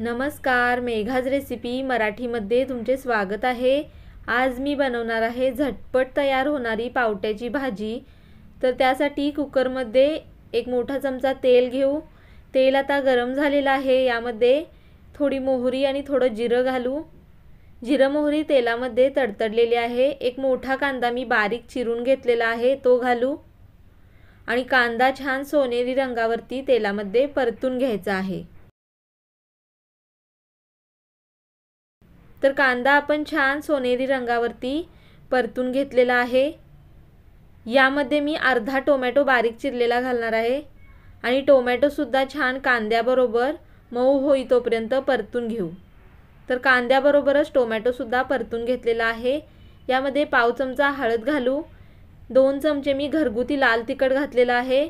नमस्कार मेघाज रेसिपी मराठीमध्ये तुमचे स्वागत आहे आज मी बनवणार आहे झटपट तयार होणारी पावट्याची भाजी तर त्यासाठी कुकरमध्ये एक मोठा चमचा तेल घेऊ तेल आता गरम झालेलं आहे यामध्ये थोडी मोहरी आणि थोडं जिरं घालू जिरं मोहरी तेलामध्ये तडतडलेली आहे एक मोठा कांदा मी बारीक चिरून घेतलेला आहे तो घालू आणि कांदा छान सोनेरी रंगावरती तेलामध्ये परतून घ्यायचा आहे तर कांदा आपण छान सोनेरी रंगावरती परतून घेतलेला आहे यामध्ये मी अर्धा टोमॅटो बारीक चिरलेला घालणार आहे आणि टोमॅटोसुद्धा छान कांद्याबरोबर मऊ होई तोपर्यंत परतून घेऊ तर कांद्याबरोबरच टोमॅटोसुद्धा परतून घेतलेला आहे यामध्ये पाव चमचा हळद घालू दोन चमचे मी घरगुती लाल तिखट घातलेलं आहे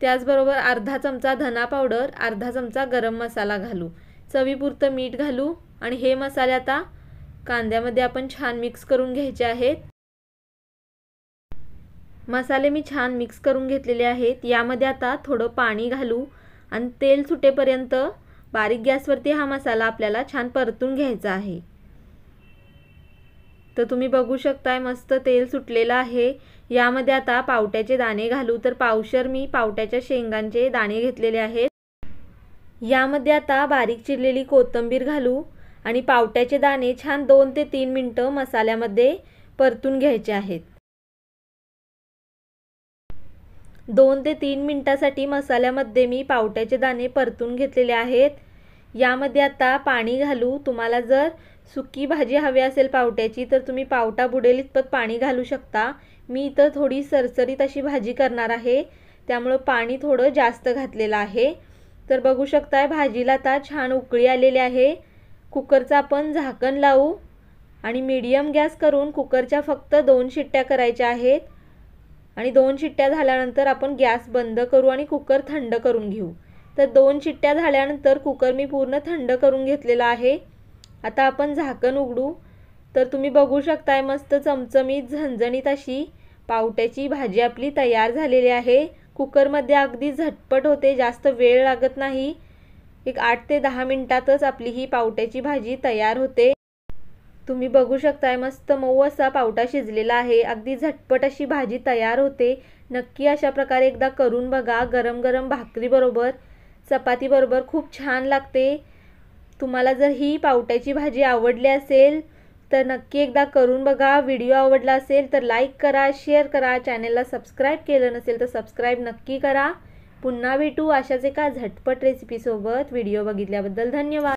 त्याचबरोबर अर्धा चमचा धना पावडर अर्धा चमचा गरम मसाला घालू चवीपुरतं मीठ घालू आणि हे मसाले आता कांद्यामध्ये आपण छान मिक्स करून घ्यायचे आहेत मसाले मी छान मिक्स करून घेतलेले आहेत यामध्ये आता थोडं पाणी घालू आणि तेल सुटेपर्यंत बारीक गॅसवरती हा मसाला आपल्याला छान परतून घ्यायचा आहे तर तुम्ही बघू शकताय मस्त तेल सुटलेलं आहे यामध्ये आता पावट्याचे दाणे घालू तर पावशर मी पावट्याच्या शेंगांचे दाणे घेतलेले आहेत यामध्ये आता बारीक चिरलेली कोथिंबीर घालू आणि पावट्याचे दाणे छान दोन ते तीन मिनटं मसाल्यामध्ये परतून घ्यायचे आहेत दोन ते तीन मिनटासाठी मसाल्यामध्ये मी पावट्याचे दाणे परतून घेतलेले आहेत यामध्ये आता पाणी घालू तुम्हाला जर सुकी भाजी हवी असेल पावट्याची तर तुम्ही पावटा बुडेल इतपत पाणी घालू शकता मी इथं थोडी सरसरीत अशी भाजी करणार आहे त्यामुळं पाणी थोडं जास्त घातलेलं आहे तर बघू शकताय भाजीला आता छान उकळी आलेली आहे कुकरचं आपण झाकण लावू आणि मीडियम गॅस करून कुकरच्या फक्त दोन शिट्ट्या करायच्या आहेत आणि दोन शिट्ट्या झाल्यानंतर आपण गॅस बंद करू आणि कुकर थंड करून घेऊ तर दोन शिट्ट्या झाल्यानंतर कुकर मी पूर्ण थंड करून घेतलेला आहे आता आपण झाकण उघडू तर तुम्ही बघू शकताय मस्त चमचमीत झणझणीत अशी पावट्याची भाजी आपली तयार झालेली आहे कुकरमध्ये अगदी झटपट होते जास्त वेळ लागत नाही एक आठ ते दहा मिनटातच आपली ही पावट्याची भाजी तयार होते तुम्ही बघू शकताय मस्त मऊ असा पावटा शिजलेला आहे अगदी झटपट अशी भाजी तयार होते नक्की अशा प्रकारे एकदा करून बघा गरम गरम भाकरीबरोबर चपातीबरोबर खूप छान लागते तुम्हाला जर ही पावट्याची भाजी आवडली असेल तर नक्की एकदा करून बघा व्हिडिओ आवडला असेल तर लाईक करा शेअर करा चॅनेलला सबस्क्राईब केलं नसेल तर सबस्क्राईब नक्की करा पुन्हा भेटू अशाच एका झटपट रेसिपीसोबत व्हिडिओ बघितल्याबद्दल धन्यवाद